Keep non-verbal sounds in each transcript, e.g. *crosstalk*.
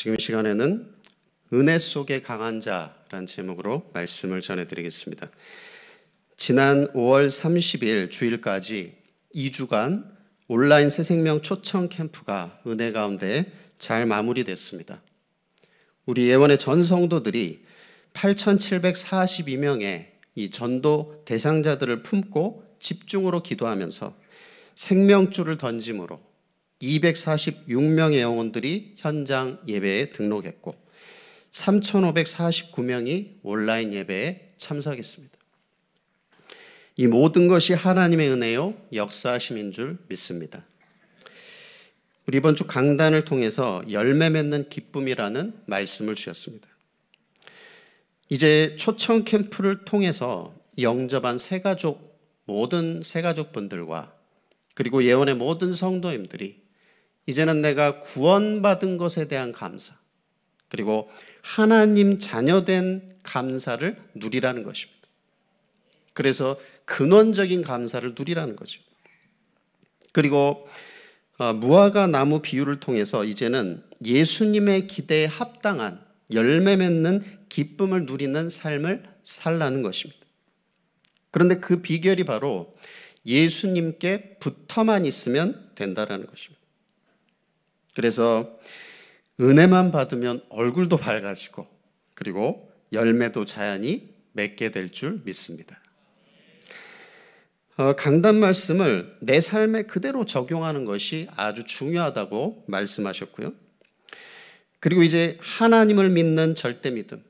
지금 시간에는 은혜 속에 강한 자라는 제목으로 말씀을 전해드리겠습니다. 지난 5월 30일 주일까지 2주간 온라인 새생명 초청 캠프가 은혜 가운데 잘 마무리됐습니다. 우리 예원의 전 성도들이 8,742명의 이 전도 대상자들을 품고 집중으로 기도하면서 생명줄을 던짐으로 246명의 영혼들이 현장 예배에 등록했고 3,549명이 온라인 예배에 참석했습니다. 이 모든 것이 하나님의 은혜요 역사심인 줄 믿습니다. 우리 이번 주 강단을 통해서 열매 맺는 기쁨이라는 말씀을 주셨습니다. 이제 초청 캠프를 통해서 영접한 새가족 모든 새가족 분들과 그리고 예원의 모든 성도님들이 이제는 내가 구원받은 것에 대한 감사 그리고 하나님 자녀된 감사를 누리라는 것입니다. 그래서 근원적인 감사를 누리라는 거죠. 그리고 어, 무화과 나무 비유를 통해서 이제는 예수님의 기대에 합당한 열매 맺는 기쁨을 누리는 삶을 살라는 것입니다. 그런데 그 비결이 바로 예수님께 붙어만 있으면 된다라는 것입니다. 그래서 은혜만 받으면 얼굴도 밝아지고 그리고 열매도 자연히 맺게 될 줄 믿습니다. 어, 강단 말씀을 내 삶에 그대로 적용하는 것이 아주 중요하다고 말씀하셨고요. 그리고 이제 하나님을 믿는 절대 믿음,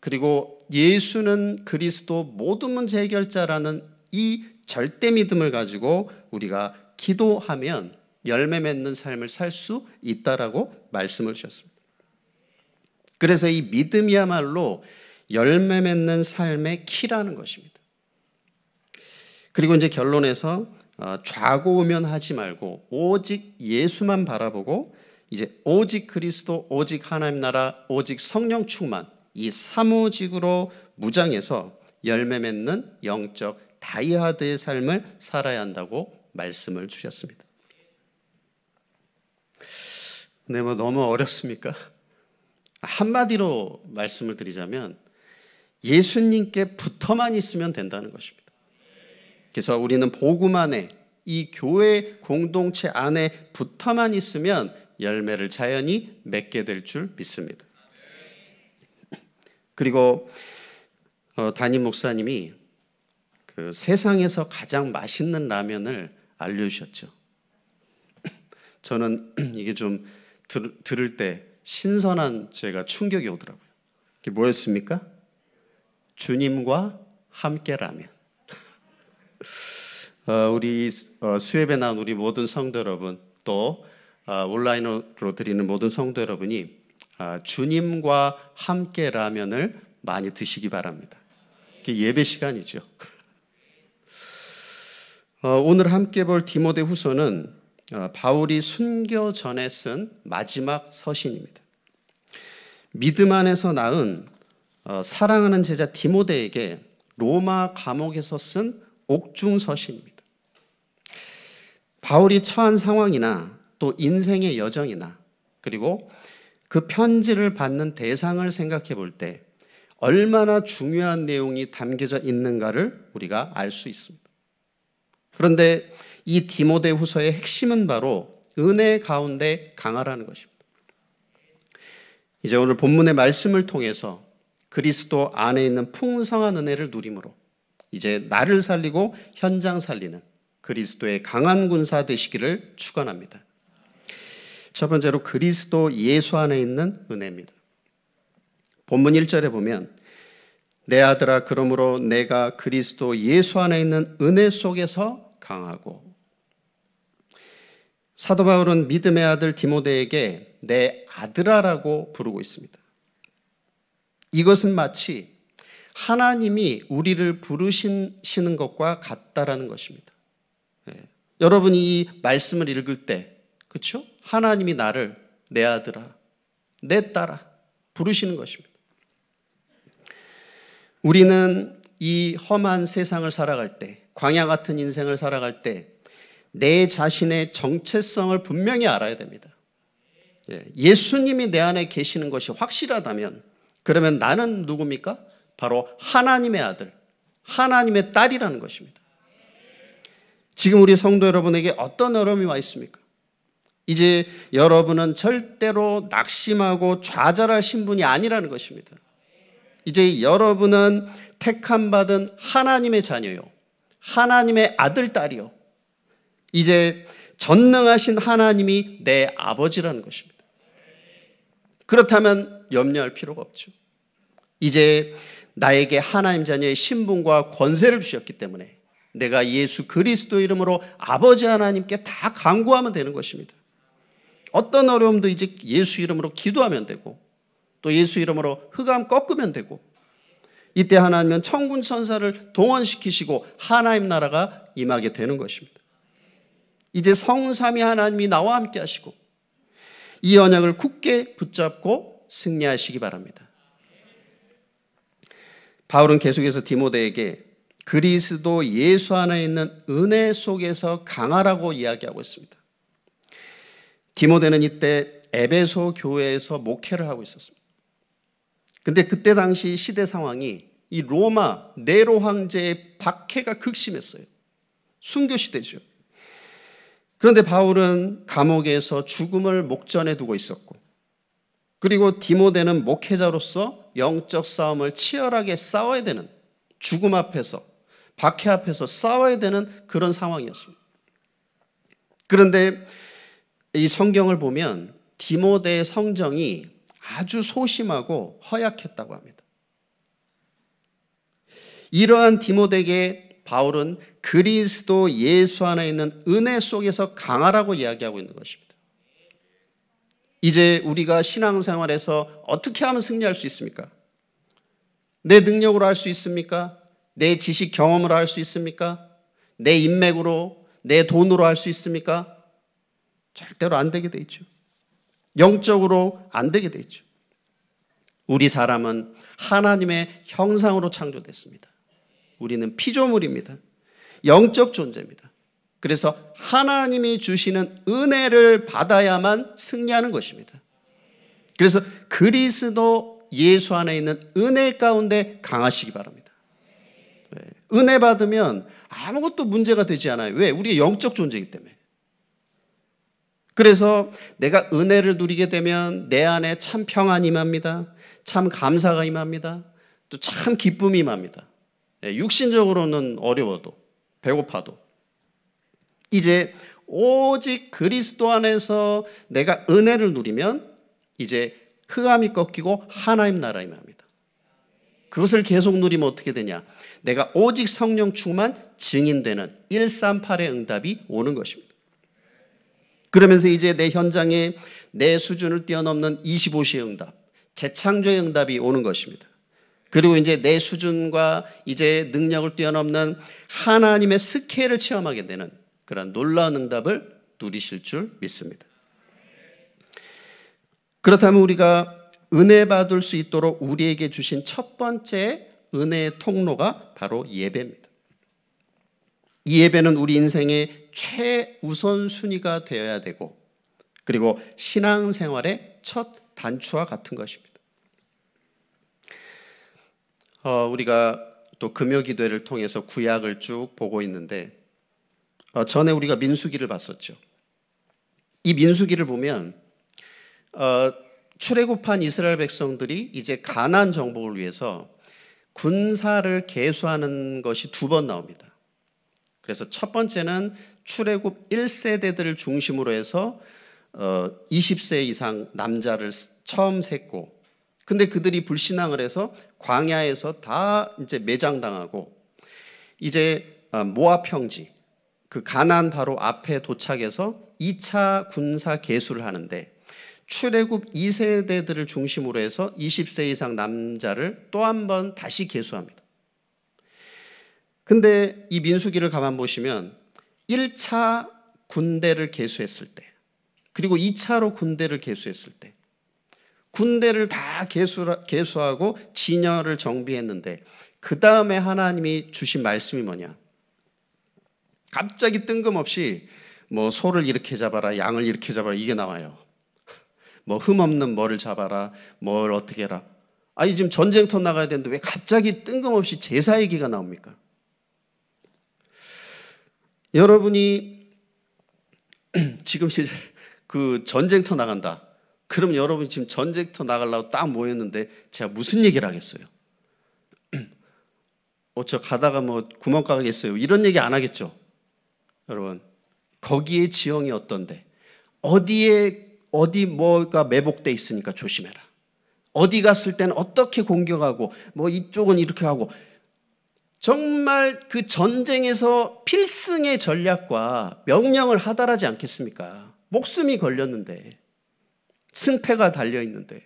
그리고 예수는 그리스도 모든 문제 해결자라는 이 절대 믿음을 가지고 우리가 기도하면 열매 맺는 삶을 살 수 있다라고 말씀을 주셨습니다. 그래서 이 믿음이야말로 열매 맺는 삶의 키라는 것입니다. 그리고 이제 결론에서 어, 좌고우면 하지 말고 오직 예수만 바라보고 이제 오직 그리스도, 오직 하나님 나라, 오직 성령 충만 이 사무직으로 무장해서 열매 맺는 영적 다이아드의 삶을 살아야 한다고 말씀을 주셨습니다. 근데 네, 뭐 너무 어렵습니까? 한마디로 말씀을 드리자면 예수님께 붙어만 있으면 된다는 것입니다. 그래서 우리는 복음 안에 이 교회 공동체 안에 붙어만 있으면 열매를 자연히 맺게 될 줄 믿습니다. 그리고 어, 담임 목사님이 그 세상에서 가장 맛있는 라면을 알려주셨죠. 저는 이게 좀 들, 들을 때 신선한 제가 충격이 오더라고요. 그게 뭐였습니까? 주님과 함께라면. *laughs* 어, 우리 어, 수협에 나온 우리 모든 성도 여러분 또 아, 온라인으로 드리는 모든 성도 여러분이 아, 주님과 함께라면을 많이 드시기 바랍니다. 그게 예배 시간이죠. *laughs* 어, 오늘 함께 볼 디모데 후서는 어, 바울이 순교 전에 쓴 마지막 서신입니다. 믿음 안에서 낳은 어, 사랑하는 제자 디모데에게 로마 감옥에서 쓴 옥중 서신입니다. 바울이 처한 상황이나 또 인생의 여정이나 그리고 그 편지를 받는 대상을 생각해 볼 때 얼마나 중요한 내용이 담겨져 있는가를 우리가 알 수 있습니다. 그런데 이 디모데 후서의 핵심은 바로 은혜 가운데 강하라는 것입니다. 이제 오늘 본문의 말씀을 통해서 그리스도 안에 있는 풍성한 은혜를 누림으로 이제 나를 살리고 현장 살리는 그리스도의 강한 군사 되시기를 축원합니다. 첫 번째로 그리스도 예수 안에 있는 은혜입니다. 본문 1절에 보면 내 아들아 그러므로 내가 그리스도 예수 안에 있는 은혜 속에서 강하고 사도 바울은 믿음의 아들 디모데에게 내 아들아라고 부르고 있습니다. 이것은 마치 하나님이 우리를 부르시는 것과 같다라는 것입니다. 예. 여러분이 이 말씀을 읽을 때, 그렇죠? 하나님이 나를 내 아들아, 내 딸아 부르시는 것입니다. 우리는 이 험한 세상을 살아갈 때, 광야 같은 인생을 살아갈 때내 자신의 정체성을 분명히 알아야 됩니다. 예, 예수님이 내 안에 계시는 것이 확실하다면 그러면 나는 누굽니까? 바로 하나님의 아들, 하나님의 딸이라는 것입니다. 지금 우리 성도 여러분에게 어떤 어려움이 와 있습니까? 이제 여러분은 절대로 낙심하고 좌절할 신분이 아니라는 것입니다. 이제 여러분은 택함받은 하나님의 자녀요. 하나님의 아들, 딸이요. 이제 전능하신 하나님이 내 아버지라는 것입니다. 그렇다면 염려할 필요가 없죠. 이제 나에게 하나님 자녀의 신분과 권세를 주셨기 때문에 내가 예수 그리스도 이름으로 아버지 하나님께 다 간구하면 되는 것입니다. 어떤 어려움도 이제 예수 이름으로 기도하면 되고 또 예수 이름으로 흑암 꺾으면 되고 이때 하나님은 천군 천사를 동원시키시고 하나님 나라가 임하게 되는 것입니다. 이제 성삼위 하나님이 나와 함께 하시고 이 언약을 굳게 붙잡고 승리하시기 바랍니다. 바울은 계속해서 디모데에게 그리스도 예수 안에 있는 은혜 속에서 강하라고 이야기하고 있습니다. 디모데는 이때 에베소 교회에서 목회를 하고 있었습니다. 근데 그때 당시 시대 상황이 이 로마 네로 황제의 박해가 극심했어요. 순교 시대죠. 그런데 바울은 감옥에서 죽음을 목전에 두고 있었고, 그리고 디모데는 목회자로서 영적 싸움을 치열하게 싸워야 되는 죽음 앞에서, 박해 앞에서 싸워야 되는 그런 상황이었습니다. 그런데 이 성경을 보면 디모데의 성정이 아주 소심하고 허약했다고 합니다. 이러한 디모데에게 바울은 그리스도 예수 안에 있는 은혜 속에서 강하라고 이야기하고 있는 것입니다. 이제 우리가 신앙생활에서 어떻게 하면 승리할 수 있습니까? 내 능력으로 할 수 있습니까? 내 지식 경험으로 할 수 있습니까? 내 인맥으로, 내 돈으로 할 수 있습니까? 절대로 안 되게 돼 있죠. 영적으로 안 되게 돼 있죠. 우리 사람은 하나님의 형상으로 창조됐습니다. 우리는 피조물입니다. 영적 존재입니다. 그래서 하나님이 주시는 은혜를 받아야만 승리하는 것입니다. 그래서 그리스도 예수 안에 있는 은혜 가운데 강하시기 바랍니다. 네. 은혜 받으면 아무것도 문제가 되지 않아요. 왜? 우리의 영적 존재이기 때문에. 그래서 내가 은혜를 누리게 되면 내 안에 참 평안이 임합니다. 참 감사가 임합니다. 또 참 기쁨이 임합니다. 네, 육신적으로는 어려워도 배고파도 이제 오직 그리스도 안에서 내가 은혜를 누리면 이제 흑암이 꺾이고 하나님 나라에 합니다. 그것을 계속 누리면 어떻게 되냐? 내가 오직 성령 충만 증인되는 138의 응답이 오는 것입니다. 그러면서 이제 내 현장에 내 수준을 뛰어넘는 25시의 응답, 재창조의 응답이 오는 것입니다. 그리고 이제 내 수준과 이제 능력을 뛰어넘는 하나님의 스케일을 체험하게 되는 그런 놀라운 응답을 누리실 줄 믿습니다. 그렇다면 우리가 은혜 받을 수 있도록 우리에게 주신 첫 번째 은혜의 통로가 바로 예배입니다. 이 예배는 우리 인생의 최우선 순위가 되어야 되고 그리고 신앙생활의 첫 단추와 같은 것입니다. 어, 우리가 또 금요 기도회를 통해서 구약을 쭉 보고 있는데 어, 전에 우리가 민수기를 봤었죠. 이 민수기를 보면 어, 출애굽한 이스라엘 백성들이 이제 가난 정복을 위해서 군사를 개수하는 것이 두 번 나옵니다. 그래서 첫 번째는 출애굽 1세대들을 중심으로 해서 20세 어, 이상 남자를 처음 샜고 근데 그들이 불신앙을 해서 광야에서 다 이제 매장당하고 이제 어, 모압 평지 그가안 바로 앞에 도착해서 2차 군사 개수를 하는데 출애굽 2세대들을 중심으로 해서 20세 이상 남자를 또 한 번 다시 개수합니다. 근데 이 민수기를 가만 보시면 1차 군대를 개수했을 때 그리고 2차로 군대를 개수했을 때 군대를 다 개수, 하고 진열을 정비했는데 그 다음에 하나님이 주신 말씀이 뭐냐? 갑자기 뜬금없이 뭐 소를 이렇게 잡아라, 양을 이렇게 잡아라 이게 나와요. 뭐 흠없는 뭐를 잡아라, 뭘 어떻게 해라. 아니 지금 전쟁터 나가야 되는데 왜 갑자기 뜬금없이 제사 얘기가 나옵니까? 여러분이 *clears throat* 지금 그 전쟁터 나간다. 그럼 여러분 지금 전쟁터 나가려고 딱 모였는데 제가 무슨 얘기를 하겠어요? *clears throat* 어저 가다가 뭐 구멍 가겠어요. 이런 얘기 안 하겠죠. 여러분 거기에 지형이 어떤데 어디에 어디 뭐가 매복돼 있으니까 조심해라. 어디 갔을 때는 어떻게 공격하고 뭐 이쪽은 이렇게 하고 정말 그 전쟁에서 필승의 전략과 명령을 하달하지 않겠습니까? 목숨이 걸렸는데 승패가 달려 있는데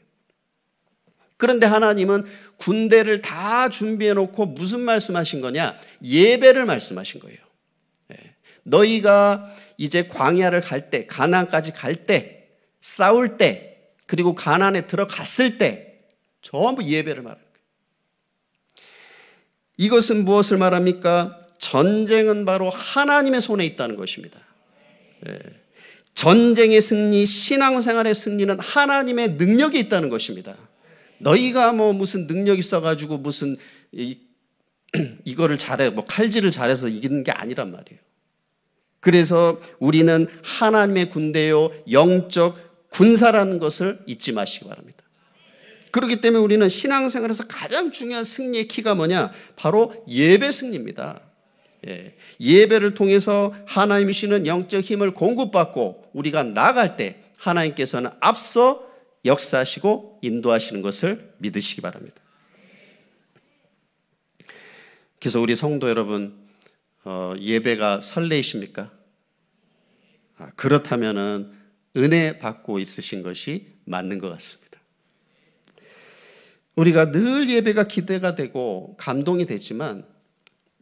그런데 하나님은 군대를 다 준비해 놓고 무슨 말씀하신 거냐? 예배를 말씀하신 거예요. 예. 너희가 이제 광야를 갈 때, 가난까지 갈 때, 싸울 때, 그리고 가난에 들어갔을 때 전부 예배를 말하는 거예요. 이것은 무엇을 말합니까? 전쟁은 바로 하나님의 손에 있다는 것입니다. 예. 전쟁의 승리, 신앙생활의 승리는 하나님의 능력이 있다는 것입니다. 너희가 뭐 무슨 능력 있어가지고 무슨 이, *clears throat* 이거를 잘해, 뭐 칼질을 잘해서 이기는 게 아니란 말이에요. 그래서 우리는 하나님의 군대요, 영적 군사라는 것을 잊지 마시기 바랍니다. 그렇기 때문에 우리는 신앙생활에서 가장 중요한 승리의 키가 뭐냐? 바로 예배 승리입니다. 예. 예배를 통해서 하나님이시는 영적 힘을 공급받고 우리가 나갈 때 하나님께서는 앞서 역사하시고 인도하시는 것을 믿으시기 바랍니다. 그래서 우리 성도 여러분 어, 예배가 설레이십니까? 아, 그렇다면은 은혜 받고 있으신 것이 맞는 것 같습니다. 우리가 늘 예배가 기대가 되고 감동이 되지만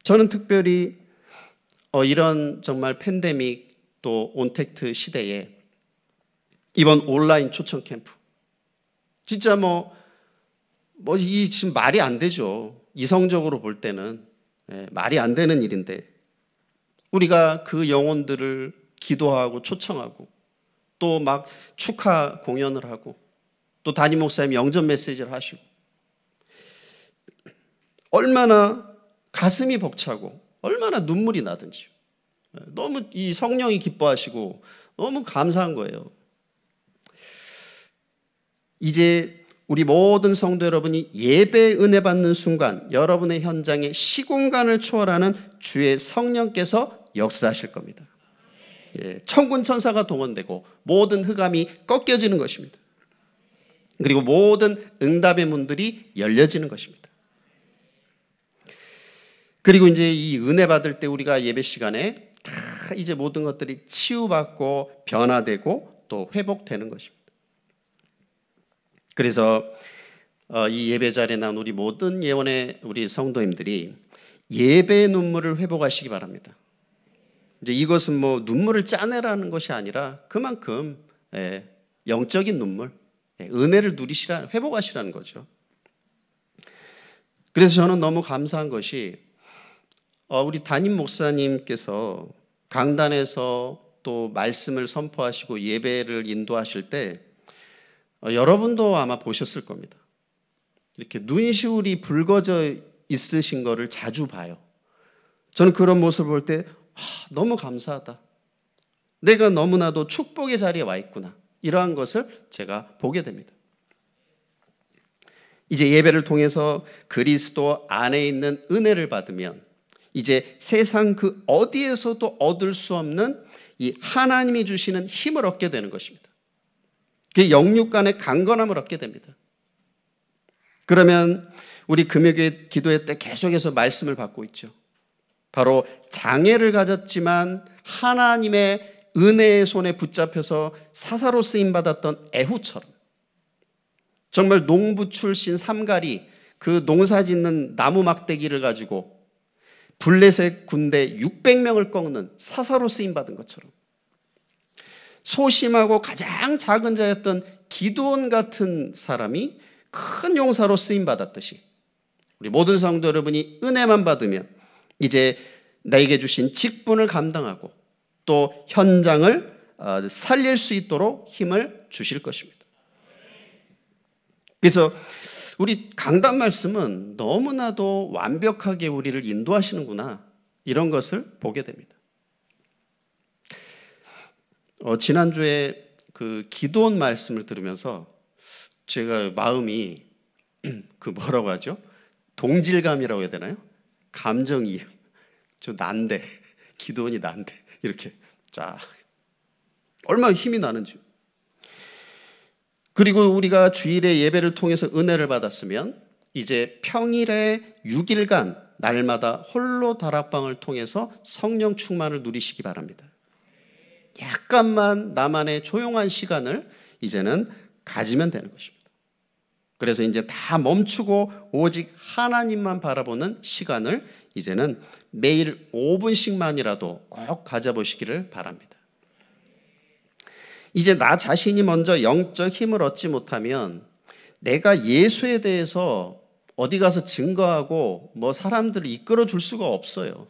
저는 특별히 어, 이런 정말 팬데믹 또 온택트 시대에 이번 온라인 초청 캠프 진짜 뭐뭐이 지금 말이 안 되죠 이성적으로 볼 때는 예, 말이 안 되는 일인데 우리가 그 영혼들을 기도하고 초청하고 또 막 축하 공연을 하고 또 담임 목사님 영전 메시지를 하시고 얼마나 가슴이 벅차고 얼마나 눈물이 나든지 너무 이 성령이 기뻐하시고 너무 감사한 거예요. 이제 우리 모든 성도 여러분이 예배 은혜 받는 순간 여러분의 현장에 시공간을 초월하는 주의 성령께서 역사하실 겁니다. 예, 천군 천사가 동원되고 모든 흑암이 꺾여지는 것입니다. 그리고 모든 응답의 문들이 열려지는 것입니다. 그리고 이제 이 은혜 받을 때 우리가 예배 시간에 다 이제 모든 것들이 치유받고 변화되고 또 회복되는 것입니다. 그래서 어, 이 예배 자리에 나온 우리 모든 예원의 우리 성도님들이 예배 눈물을 회복하시기 바랍니다. 이제 이것은 뭐 눈물을 짜내라는 것이 아니라 그만큼 예, 영적인 눈물, 예, 은혜를 누리시라 회복하시라는 거죠. 그래서 저는 너무 감사한 것이 어, 우리 담임 목사님께서 강단에서 또 말씀을 선포하시고 예배를 인도하실 때 어, 여러분도 아마 보셨을 겁니다. 이렇게 눈시울이 붉어져 있으신 거를 자주 봐요. 저는 그런 모습을 볼때 아, 너무 감사하다. 내가 너무나도 축복의 자리에 와 있구나. 이러한 것을 제가 보게 됩니다. 이제 예배를 통해서 그리스도 안에 있는 은혜를 받으면 이제 세상 그 어디에서도 얻을 수 없는 이 하나님이 주시는 힘을 얻게 되는 것입니다. 그 영육 간의 강건함을 얻게 됩니다. 그러면 우리 금요교 기도회 때 계속해서 말씀을 받고 있죠. 바로 장애를 가졌지만 하나님의 은혜의 손에 붙잡혀서 사사로 쓰임 받았던 애후처럼 정말 농부 출신 삼갈이 그 농사 짓는 나무 막대기를 가지고 블레셋 군대 600명을 꺾는 사사로 쓰임받은 것처럼 소심하고 가장 작은 자였던 기도원 같은 사람이 큰 용사로 쓰임받았듯이 우리 모든 성도 여러분이 은혜만 받으면 이제 내게 주신 직분을 감당하고 또 현장을 어, 살릴 수 있도록 힘을 주실 것입니다. 그래서 우리 강단 말씀은 너무나도 완벽하게 우리를 인도하시는구나. 이런 것을 보게 됩니다. 어, 지난주에 그 기도원 말씀을 들으면서 제가 마음이 *clears throat* 그 뭐라고 하죠? 동질감이라고 해야 되나요? 감정이 *laughs* 저 난데 *laughs* 기도원이 난데 이렇게 쫙 얼마나 힘이 나는지 그리고 우리가 주일의 예배를 통해서 은혜를 받았으면 이제 평일에 6일간 날마다 홀로 다락방을 통해서 성령 충만을 누리시기 바랍니다. 약간만 나만의 조용한 시간을 이제는 가지면 되는 것입니다. 그래서 이제 다 멈추고 오직 하나님만 바라보는 시간을 이제는 매일 5분씩만이라도 꼭 가져보시기를 바랍니다. 이제 나 자신이 먼저 영적 힘을 얻지 못하면 내가 예수에 대해서 어디 가서 증거하고 뭐 사람들을 이끌어 줄 수가 없어요.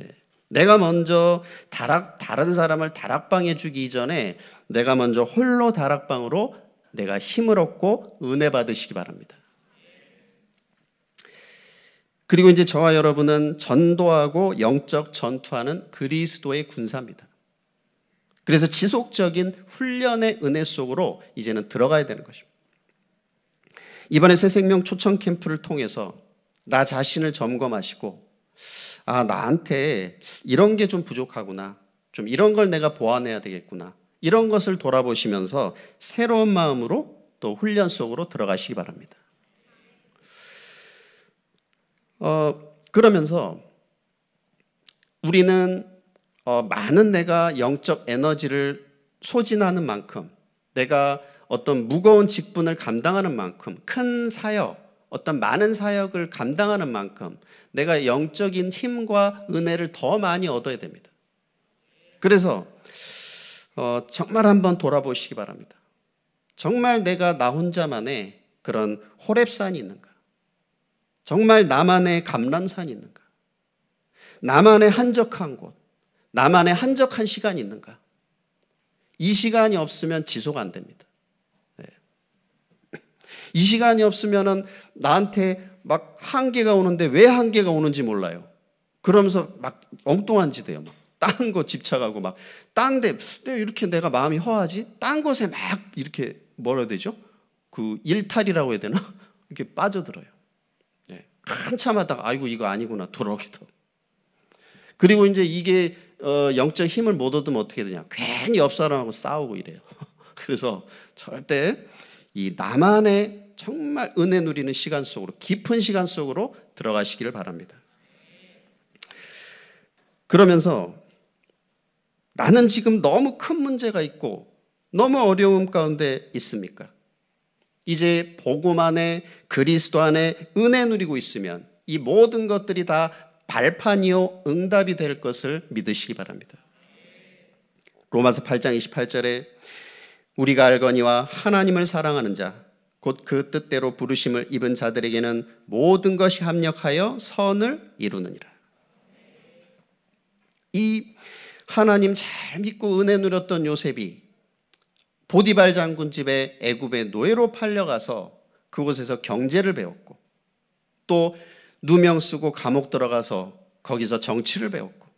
예. 내가 먼저 다락, 다른 사람을 다락방에 주기 전에 내가 먼저 홀로 다락방으로 내가 힘을 얻고 은혜 받으시기 바랍니다. 그리고 이제 저와 여러분은 전도하고 영적 전투하는 그리스도의 군사입니다. 그래서 지속적인 훈련의 은혜 속으로 이제는 들어가야 되는 것입니다. 이번에 새 생명 초청 캠프를 통해서 나 자신을 점검하시고 아 나한테 이런 게 좀 부족하구나. 좀 이런 걸 내가 보완해야 되겠구나. 이런 것을 돌아보시면서 새로운 마음으로 또 훈련 속으로 들어가시기 바랍니다. 어, 그러면서 우리는 어, 많은 내가 영적 에너지를 소진하는 만큼 내가 어떤 무거운 직분을 감당하는 만큼 큰 사역 어떤 많은 사역을 감당하는 만큼 내가 영적인 힘과 은혜를 더 많이 얻어야 됩니다. 그래서 어, 정말 한번 돌아보시기 바랍니다. 정말 내가 나 혼자만의 그런 호랩산이 있는가? 정말 나만의 감람산이 있는가? 나만의 한적한 곳, 나만의 한적한 시간이 있는가? 이 시간이 없으면 지속 안 됩니다. 네. 이 시간이 없으면 나한테 막 한계가 오는데 왜 한계가 오는지 몰라요. 그러면서 막 엉뚱한 짓해요. 딴거 집착하고 막딴데 이렇게 내가 마음이 허하지? 딴 것에 막 이렇게 뭐라 되죠? 그 일탈이라고 해야 되나? *laughs* 이렇게 빠져들어요. 예. 한참 하다가 아이고 이거 아니구나 돌아오기도. 그리고 이제 이게 어, 영적 힘을 못 얻으면 어떻게 되냐? 괜히 옆 사람하고 싸우고 이래요. *laughs* 그래서 절대 이 나만의 정말 은혜 누리는 시간 속으로 깊은 시간 속으로 들어가시기를 바랍니다. 그러면서 나는 지금 너무 큰 문제가 있고 너무 어려움 가운데 있습니까? 이제 복음 안에 그리스도 안에 은혜 누리고 있으면 이 모든 것들이 다 발판이요 응답이 될 것을 믿으시기 바랍니다. 로마서 8장 28절에 우리가 알거니와 하나님을 사랑하는 자 곧 그 뜻대로 부르심을 입은 자들에게는 모든 것이 합력하여 선을 이루느니라. 이 하나님 잘 믿고 은혜 누렸던 요셉이 보디발 장군 집에 애굽의 노예로 팔려가서 그곳에서 경제를 배웠고 또 누명 쓰고 감옥 들어가서 거기서 정치를 배웠고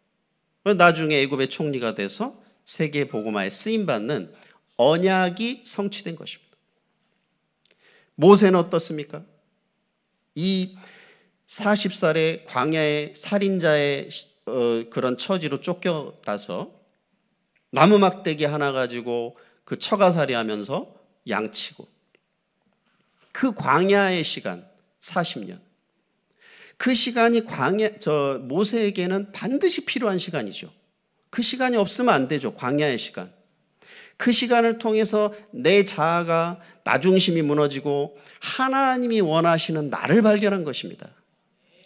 나중에 애굽의 총리가 돼서 세계 보고마에 쓰임 받는 언약이 성취된 것입니다. 모세는 어떻습니까? 이 40살의 광야의 살인자의 어, 그런 처지로 쫓겨나서 나무 막대기 하나 가지고 그 처가살이 하면서 양치고 그 광야의 시간 40년 그 시간이 광야 저 모세에게는 반드시 필요한 시간이죠. 그 시간이 없으면 안 되죠. 광야의 시간. 그 시간을 통해서 내 자아가 나 중심이 무너지고 하나님이 원하시는 나를 발견한 것입니다.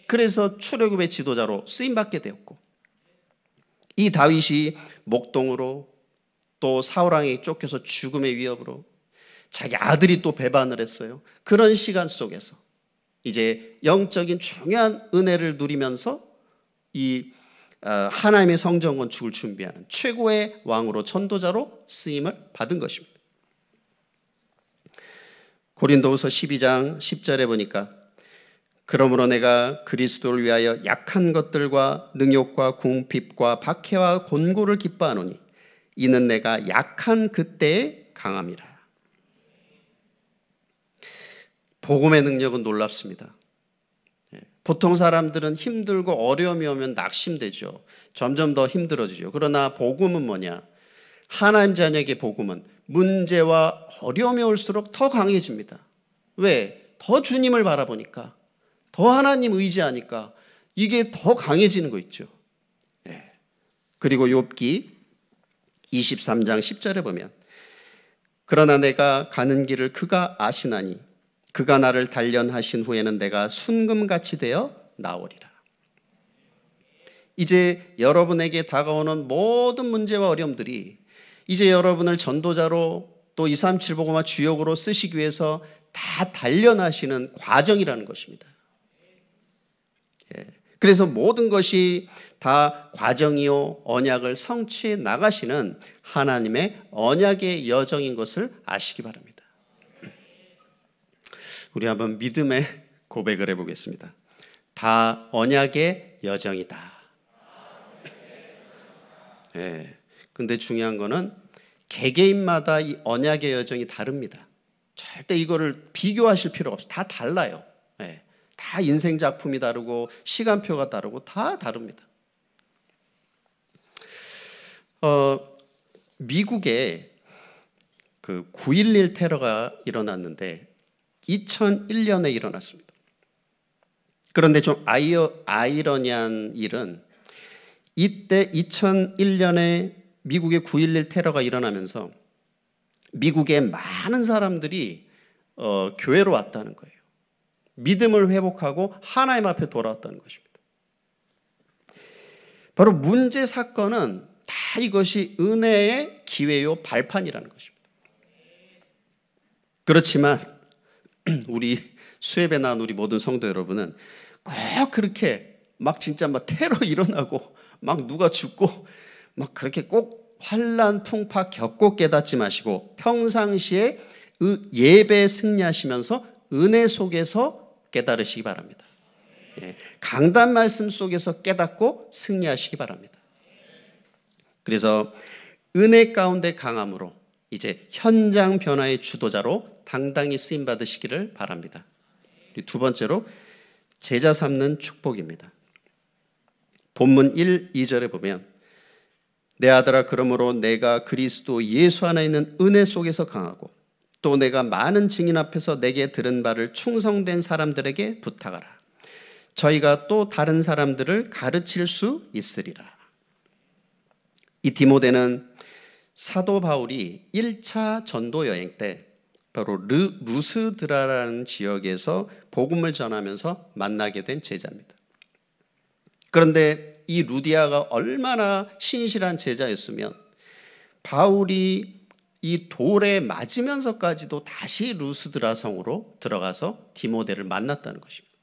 그래서 출애굽의 지도자로 쓰임 받게 되었고 이 다윗이 목동으로 또 사울 왕에 쫓겨서 죽음의 위협으로 자기 아들이 또 배반을 했어요. 그런 시간 속에서 이제 영적인 중요한 은혜를 누리면서 이 어, 하나님의 성전 건축을 준비하는 최고의 왕으로 전도자로 쓰임을 받은 것입니다. 고린도후서 12장 10절에 보니까 그러므로 내가 그리스도를 위하여 약한 것들과 능욕과 궁핍과 박해와 곤고를 기뻐하노니 이는 내가 약한 그때의 강함이라. 복음의 능력은 놀랍습니다. 예. 보통 사람들은 힘들고 어려움이 오면 낙심되죠. 점점 더 힘들어지죠. 그러나 복음은 뭐냐? 하나님 자녀에게 복음은 문제와 어려움이 올수록 더 강해집니다. 왜? 더 주님을 바라보니까, 더 하나님 의지하니까 이게 더 강해지는 거 있죠. 예. 그리고 욥기 23장 10절에 보면 그러나 내가 가는 길을 그가 아시나니 그가 나를 단련하신 후에는 내가 순금같이 되어 나오리라. 이제 여러분에게 다가오는 모든 문제와 어려움들이 이제 여러분을 전도자로 또 237보고마 주역으로 쓰시기 위해서 다 단련하시는 과정이라는 것입니다. 예. 그래서 모든 것이 다 과정이요 언약을 성취해 나가시는 하나님의 언약의 여정인 것을 아시기 바랍니다. 우리 한번 믿음의 *laughs* 고백을 해보겠습니다. 다 언약의 여정이다. 예. 네. 근데 중요한 거는 개개인마다 이 언약의 여정이 다릅니다. 절대 이거를 비교하실 필요가 없어요. 다 달라요. 네. 다 인생 작품이 다르고 시간표가 다르고 다 다릅니다. 어, 미국에 그9.11 테러가 일어났는데 2001년에 일어났습니다. 그런데 좀 아이어, 아이러니한 일은 이때 2001년에 미국의 9.11 테러가 일어나면서 미국의 많은 사람들이 어, 교회로 왔다는 거예요. 믿음을 회복하고 하나님 앞에 돌아왔다는 것입니다. 바로 문제 사건은 다 이것이 은혜의 기회요 발판이라는 것입니다. 그렇지만 *clears throat* 우리 수협에 나온 우리 모든 성도 여러분은 꼭 그렇게 막 진짜 막 테러 *laughs* 일어나고 막 누가 죽고 막 그렇게 꼭 환란 풍파 겪고 깨닫지 마시고 평상시에 예배 승리하시면서 은혜 속에서 깨달으시기 바랍니다. 예, 강단 말씀 속에서 깨닫고 승리하시기 바랍니다. 그래서 은혜 가운데 강함으로 이제 현장 변화의 주도자로 당당히 쓰임 받으시기를 바랍니다. 두 번째로 제자 삼는 축복입니다. 본문 1, 2절에 보면 내 아들아 그러므로 내가 그리스도 예수 안에 있는 은혜 속에서 강하고 또 내가 많은 증인 앞에서 내게 들은 바를 충성된 사람들에게 부탁하라. 저희가 또 다른 사람들을 가르칠 수 있으리라. 이 디모데는 사도 바울이 1차 전도 여행 때 바로 르, 루스드라라는 지역에서 복음을 전하면서 만나게 된 제자입니다. 그런데 이 루디아가 얼마나 신실한 제자였으면 바울이 이 돌에 맞으면서까지도 다시 루스드라 성으로 들어가서 디모데를 만났다는 것입니다.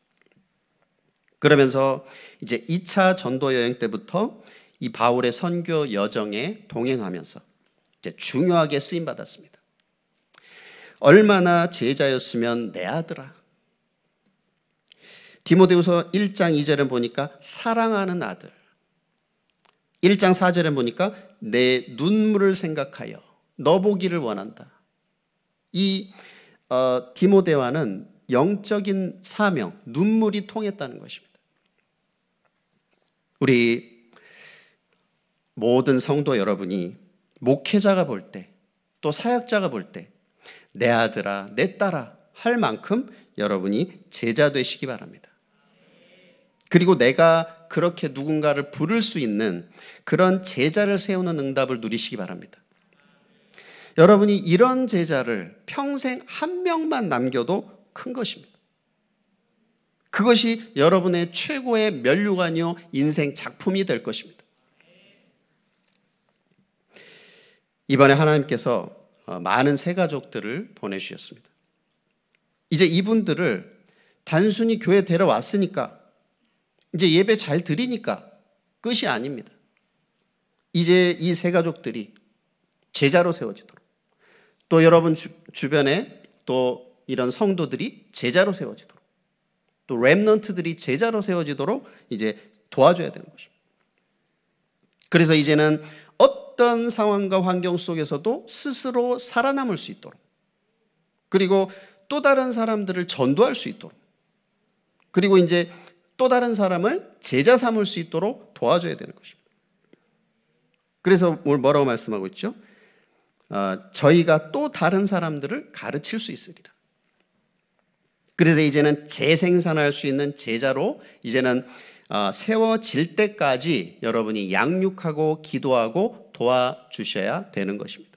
그러면서 이제 2차 전도 여행 때부터 이 바울의 선교 여정에 동행하면서 중요하게 쓰임 받았습니다. 얼마나 제자였으면 내 아들아. 디모데후서 1장 2절에 보니까 사랑하는 아들. 1장 4절에 보니까 내 눈물을 생각하여 너 보기를 원한다. 이 어, 디모데와는 영적인 사명, 눈물이 통했다는 것입니다. 우리 모든 성도 여러분이 목회자가 볼 때, 또 사역자가 볼 때, 내 아들아, 내 딸아 할 만큼 여러분이 제자 되시기 바랍니다. 그리고 내가 그렇게 누군가를 부를 수 있는 그런 제자를 세우는 응답을 누리시기 바랍니다. 여러분이 이런 제자를 평생 한 명만 남겨도 큰 것입니다. 그것이 여러분의 최고의 면류관이요 인생 작품이 될 것입니다. 이번에 하나님께서 어, 많은 새 가족들을 보내주셨습니다. 이제 이분들을 단순히 교회 데려왔으니까 이제 예배 잘 드리니까 끝이 아닙니다. 이제 이세 가족들이 제자로 세워지도록 또 여러분 주, 변에또 이런 성도들이 제자로 세워지도록 또 랩넌트들이 제자로 세워지도록 이제 도와줘야 되는 것입니다. 그래서 이제는 어떤 상황과 환경 속에서도 스스로 살아남을 수 있도록 그리고 또 다른 사람들을 전도할 수 있도록 그리고 이제 또 다른 사람을 제자 삼을 수 있도록 도와줘야 되는 것입니다. 그래서 오늘 뭐라고 말씀하고 있죠? 어, 저희가 또 다른 사람들을 가르칠 수 있으리라. 그래서 이제는 재생산할 수 있는 제자로 이제는 아, 세워질 때까지 여러분이 양육하고 기도하고 도와주셔야 되는 것입니다.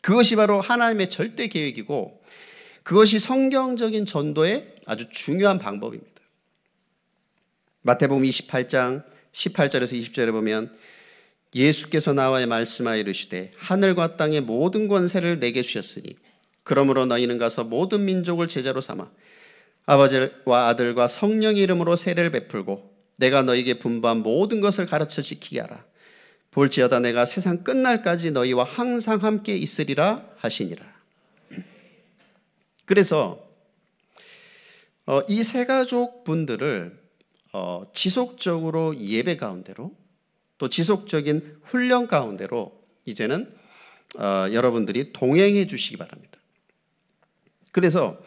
그것이 바로 하나님의 절대 계획이고 그것이 성경적인 전도의 아주 중요한 방법입니다. 마태복음 28장 18절에서 20절에 보면 예수께서 나와 말씀하 이르시되 하늘과 땅의 모든 권세를 내게 주셨으니 그러므로 너희는 가서 모든 민족을 제자로 삼아 아버지와 아들과 성령의 이름으로 세례를 베풀고 내가 너에게 분부한 모든 것을 가르쳐 지키게 하라. 볼지어다 내가 세상 끝날까지 너희와 항상 함께 있으리라 하시니라. 그래서 어, 이 세 가족 분들을 어, 지속적으로 예배 가운데로 또 지속적인 훈련 가운데로 이제는 어, 여러분들이 동행해 주시기 바랍니다. 그래서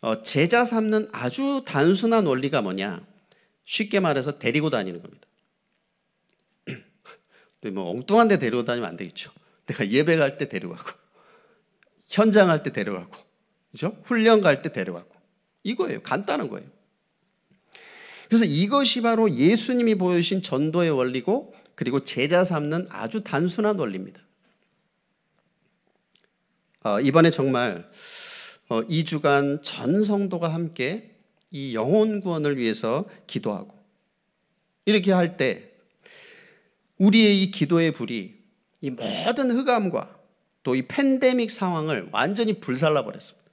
어, 제자 삼는 아주 단순한 원리가 뭐냐? 쉽게 말해서 데리고 다니는 겁니다. 뭐 엉뚱한 데 데려다니면 안 되겠죠. 내가 예배 갈 때 데려가고 현장 할때 데려가고 그죠? 훈련 갈 때 데려가고 이거예요. 간단한 거예요. 그래서 이것이 바로 예수님이 보여주신 전도의 원리고 그리고 제자 삼는 아주 단순한 원리입니다. 어, 이번에 정말 어, 2주간 전 성도가 함께 이 영혼 구원을 위해서 기도하고 이렇게 할때 우리의 이 기도의 불이 이 모든 흑암과 또 이 팬데믹 상황을 완전히 불살라 버렸습니다.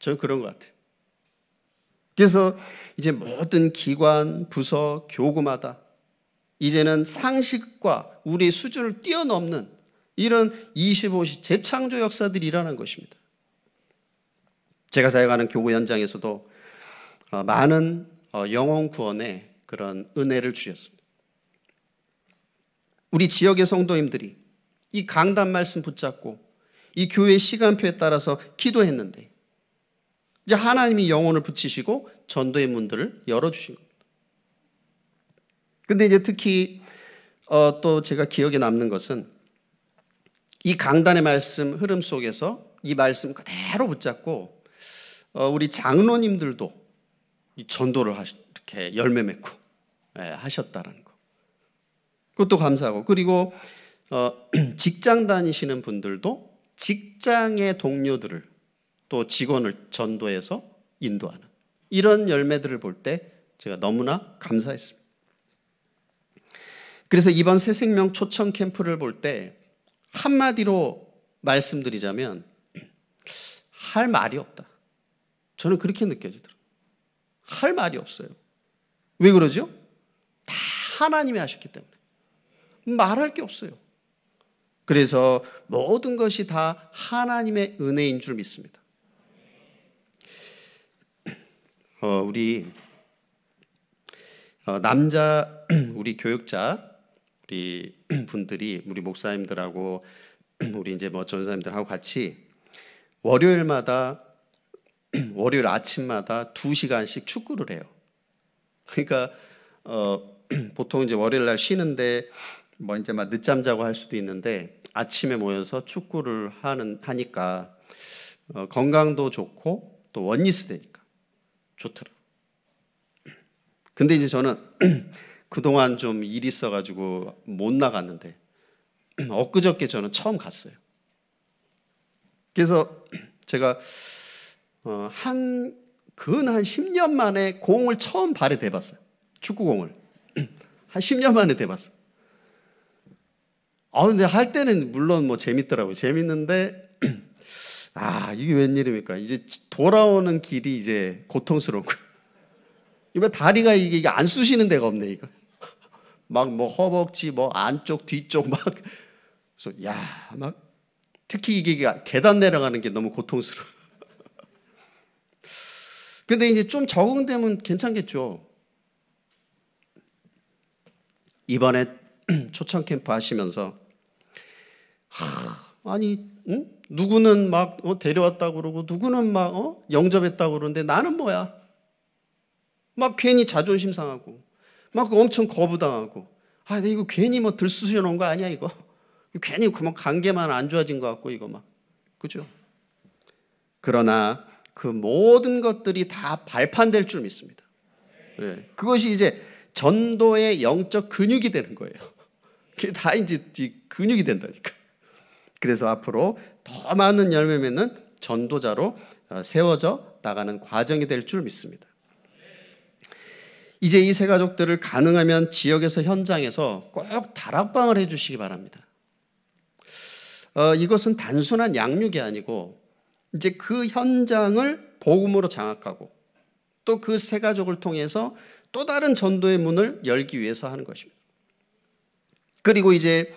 저는 그런 것 같아요. 그래서 이제 모든 기관, 부서, 교구마다 이제는 상식과 우리의 수준을 뛰어넘는 이런 25시 재창조 역사들이 일어난 것입니다. 제가 사역하는 교구 현장에서도 어, 많은 어, 영혼 구원에 그런 은혜를 주셨습니다. 우리 지역의 성도님들이 이 강단 말씀 붙잡고 이 교회 시간표에 따라서 기도했는데 이제 하나님이 영혼을 붙이시고 전도의 문들을 열어주신 겁니다. 근데 이제 특히 어, 또 제가 기억에 남는 것은 이 강단의 말씀 흐름 속에서 이 말씀 그대로 붙잡고 어, 우리 장로님들도 전도를 하시, 이렇게 열매 맺고 예, 하셨다는 그것도 감사하고 그리고 어, *clears throat* 직장 다니시는 분들도 직장의 동료들을 또 직원을 전도해서 인도하는 이런 열매들을 볼 때 제가 너무나 감사했습니다. 그래서 이번 새 생명 초청 캠프를 볼 때 한마디로 말씀드리자면 할 말이 없다. 저는 그렇게 느껴지더라고요. 할 말이 없어요. 왜 그러죠? 다 하나님이 하셨기 때문에. 말할 게 없어요. 그래서 모든 것이 다 하나님의 은혜인 줄 믿습니다. 어, 우리 어, 남자 *clears throat* 우리 교육자 우리 *clears throat* 분들이 우리 목사님들하고 *clears throat* 우리 이제 뭐 전사님들하고 같이 월요일마다 월요일 아침마다 두 시간씩 축구를 해요. 그러니까 어, 보통 이제 월요일 날 쉬는데 뭐 이제 막 늦잠 자고 할 수도 있는데 아침에 모여서 축구를 하는 하니까 어, 건강도 좋고 또 원리스 되니까 좋더라. 근데 이제 저는 *clears throat* 그동안 좀 일이 있어가지고 못 나갔는데 *clears throat* 엊그저께 저는 처음 갔어요. 그래서 *clears throat* 제가 어, 한 근 한 10년 만에 공을 처음 발에 대봤어요. 축구공을. 한 10년 만에 대봤어요. 아 근데 할 때는 물론 뭐 재밌더라고요. 재밌는데 *clears throat* 아 이게 웬일입니까? 이제 돌아오는 길이 이제 고통스럽고 이번 다리가 이게, 이게 안 쑤시는 데가 없네 이거. *laughs* 막 뭐 허벅지 뭐 안쪽 뒤쪽 막 그래서 야막 특히 이게 계단 내려가는 게 너무 고통스러워. *laughs* 근데 이제 좀 적응되면 괜찮겠죠. 이번에 *clears throat* 초청 캠프 하시면서 아니 응? 누구는 막 어, 데려왔다 그러고 누구는 막 어? 영접했다 그러는데 나는 뭐야? 막 괜히 자존심 상하고 막 엄청 거부당하고 아, 근데 이거 괜히 뭐 들쑤셔 놓은 거 아니야 이거? 괜히 그만 관계만 안 좋아진 것 같고 이거 막 그죠? 그러나 그 모든 것들이 다 발판될 줄 믿습니다. 네. 그것이 이제 전도의 영적 근육이 되는 거예요. 그게 다 이제 근육이 된다니까. 그래서 앞으로 더 많은 열매 맺는 전도자로 어, 세워져 나가는 과정이 될 줄 믿습니다. 이제 이 세 가족들을 가능하면 지역에서 현장에서 꼭 다락방을 해주시기 바랍니다. 어, 이것은 단순한 양육이 아니고 이제 그 현장을 복음으로 장악하고 또 그 세 가족을 통해서 또 다른 전도의 문을 열기 위해서 하는 것입니다. 그리고 이제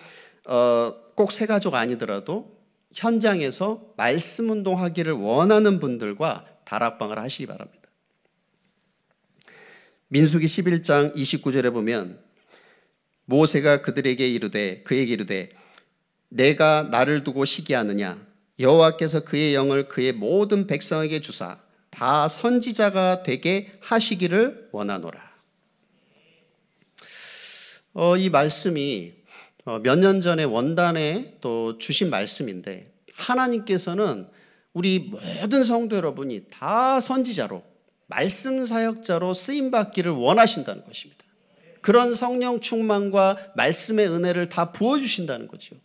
어, 꼭 새가족 아니더라도 현장에서 말씀 운동하기를 원하는 분들과 다락방을 하시기 바랍니다. 민수기 11장 29절에 보면 모세가 그들에게 이르되 그에게 이르되 내가 나를 두고 시기하느냐 여호와께서 그의 영을 그의 모든 백성에게 주사 다 선지자가 되게 하시기를 원하노라. 어, 이 말씀이 어, 몇년 전에 원단에 또 주신 말씀인데 하나님께서는 우리 모든 성도 여러분이 다 선지자로 말씀 사역자로 쓰임 받기를 원하신다는 것입니다. 그런 성령 충만과 말씀의 은혜를 다 부어 주신다는 거지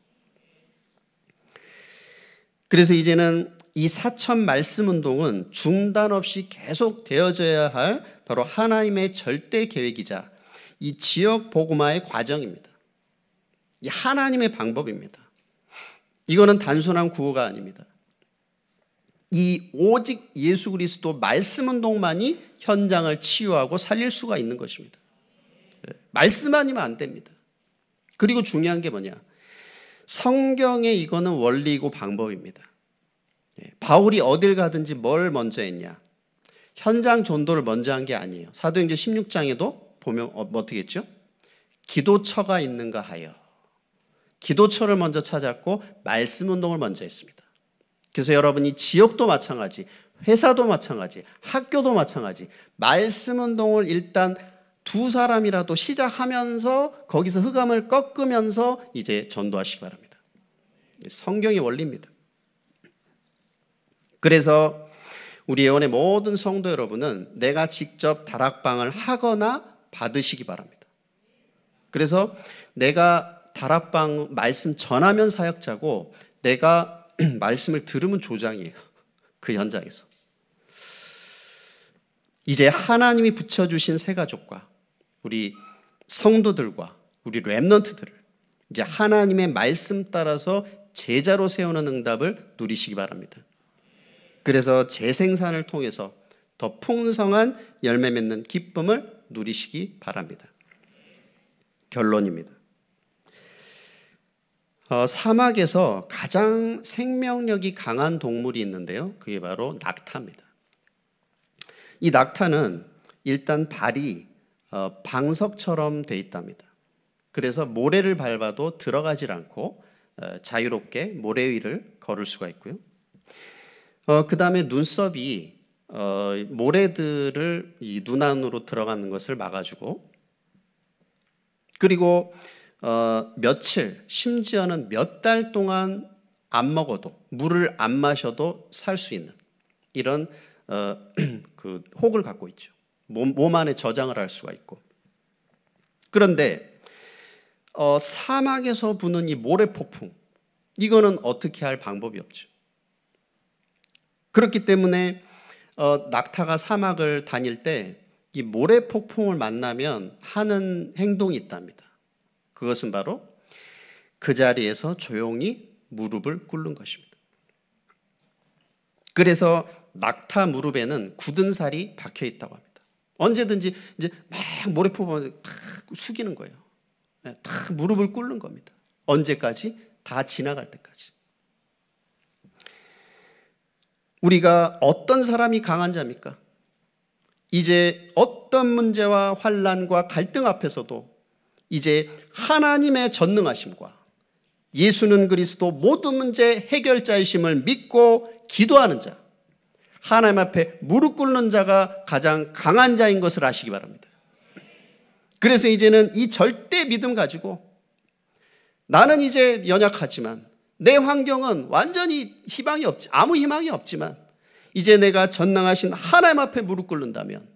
그래서 이제는 이 사천 말씀 운동은 중단 없이 계속 되어져야 할 바로 하나님의 절대 계획이자 이 지역 복음화의 과정입니다. 하나님의 방법입니다. 이거는 단순한 구호가 아닙니다. 이 오직 예수 그리스도 말씀 운동만이 현장을 치유하고 살릴 수가 있는 것입니다. 예, 말씀 아니면 안 됩니다. 그리고 중요한 게 뭐냐? 성경의 이거는 원리이고 방법입니다. 예, 바울이 어딜 가든지 뭘 먼저 했냐? 현장 전도를 먼저 한 게 아니에요. 사도행전 16장에도 보면 어, 뭐 어떻게 죠 기도처가 있는가 하여 기도처를 먼저 찾았고 말씀 운동을 먼저 했습니다. 그래서 여러분이 지역도 마찬가지, 회사도 마찬가지, 학교도 마찬가지, 말씀 운동을 일단 두 사람이라도 시작하면서 거기서 흑암을 꺾으면서 이제 전도하시기 바랍니다. 성경의 원리입니다. 그래서 우리 예원의 모든 성도 여러분은 내가 직접 다락방을 하거나 받으시기 바랍니다. 그래서 내가 다락방 말씀 전하면 사역자고 내가 *clears throat* 말씀을 들으면 조장이에요. *laughs* 그 현장에서. 이제 하나님이 붙여주신 새 가족과 우리 성도들과 우리 랩넌트들을 이제 하나님의 말씀 따라서 제자로 세우는 응답을 누리시기 바랍니다. 그래서 재생산을 통해서 더 풍성한 열매 맺는 기쁨을 누리시기 바랍니다. 결론입니다. 어, 사막에서 가장 생명력이 강한 동물이 있는데요. 그게 바로 낙타입니다. 이 낙타는 일단 발이 어, 방석처럼 돼 있답니다. 그래서 모래를 밟아도 들어가질 않고 어, 자유롭게 모래 위를 걸을 수가 있고요. 어, 그 다음에 눈썹이 어, 모래들을 이 눈 안으로 들어가는 것을 막아주고 그리고 어, 며칠, 심지어는 몇 달 동안 안 먹어도 물을 안 마셔도 살 수 있는 이런 어, *clears throat* 그 혹을 갖고 있죠. 몸, 몸, 안에 저장을 할 수가 있고. 그런데 어, 사막에서 부는 이 모래 폭풍 이거는 어떻게 할 방법이 없죠. 그렇기 때문에 어, 낙타가 사막을 다닐 때 이 모래 폭풍을 만나면 하는 행동이 있답니다. 그것은 바로 그 자리에서 조용히 무릎을 꿇는 것입니다. 그래서 낙타 무릎에는 굳은 살이 박혀 있다고 합니다. 언제든지 이제 막 모래포면 탁 숙이는 거예요. 네, 탁 무릎을 꿇는 겁니다. 언제까지? 다 지나갈 때까지. 우리가 어떤 사람이 강한 자입니까? 이제 어떤 문제와 환란과 갈등 앞에서도 이제 하나님의 전능하심과 예수는 그리스도 모든 문제 해결자이심을 믿고 기도하는 자, 하나님 앞에 무릎 꿇는 자가 가장 강한 자인 것을 아시기 바랍니다. 그래서 이제는 이 절대 믿음 가지고 나는 이제 연약하지만 내 환경은 완전히 희망이 없지, 아무 희망이 없지만 이제 내가 전능하신 하나님 앞에 무릎 꿇는다면,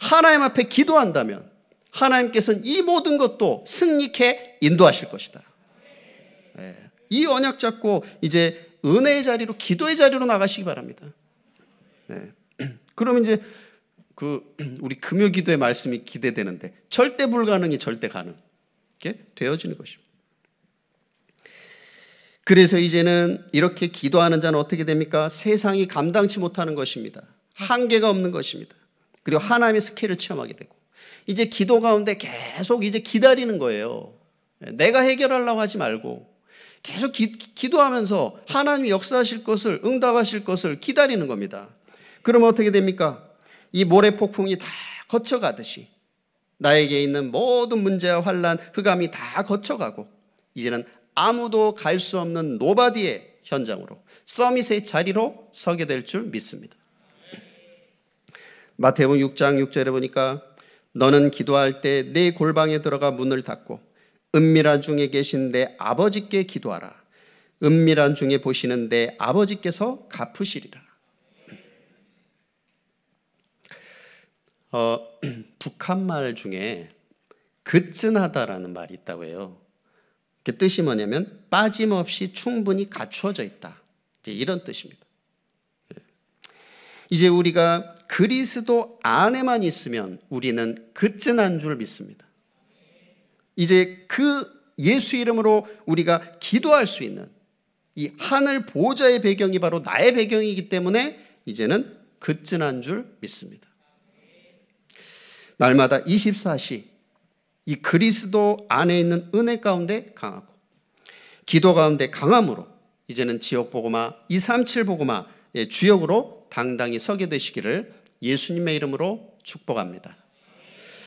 하나님 앞에 기도한다면, 하나님께서는 이 모든 것도 승리케 인도하실 것이다. 예, 이 언약 잡고 이제 은혜의 자리로 기도의 자리로 나가시기 바랍니다. 네. *clears throat* 그럼 이제 그 *clears throat* 우리 금요 기도의 말씀이 기대되는데 절대 불가능이 절대 가능게 되어지는 것입니다. 그래서 이제는 이렇게 기도하는 자는 어떻게 됩니까? 세상이 감당치 못하는 것입니다. 한계가 없는 것입니다. 그리고 하나님의 스케일을 체험하게 되고 이제 기도 가운데 계속 이제 기다리는 거예요. 내가 해결하려고 하지 말고 계속 기, 도하면서 하나님이 역사하실 것을 응답하실 것을 기다리는 겁니다. 그러면 어떻게 됩니까? 이 모래 폭풍이 다 거쳐가듯이 나에게 있는 모든 문제와 환란, 흑암이 다 거쳐가고 이제는 아무도 갈 수 없는 노바디의 현장으로 서밋의 자리로 서게 될 줄 믿습니다. 마태복음 6장 6절에 보니까 너는 기도할 때 내 골방에 들어가 문을 닫고 은밀한 중에 계신 내 아버지께 기도하라. 은밀한 중에 보시는 내 아버지께서 갚으시리라. 어, *clears throat* 북한 말 중에 그쯤하다라는 말이 있다고 해요. 그 뜻이 뭐냐면 빠짐없이 충분히 갖추어져 있다. 이제 이런 뜻입니다. 예. 이제 우리가 그리스도 안에만 있으면 우리는 그쯤한 줄 믿습니다. 이제 그 예수 이름으로 우리가 기도할 수 있는 이 하늘 보호의 배경이 바로 나의 배경이기 때문에 이제는 그쯤한 줄 믿습니다. 날마다 24시 이 그리스도 안에 있는 은혜 가운데 강하고 기도 가운데 강함으로 이제는 지역 보고마 237 보고마의 주역으로 당당히 서게 되시기를 예수님의 이름으로 축복합니다.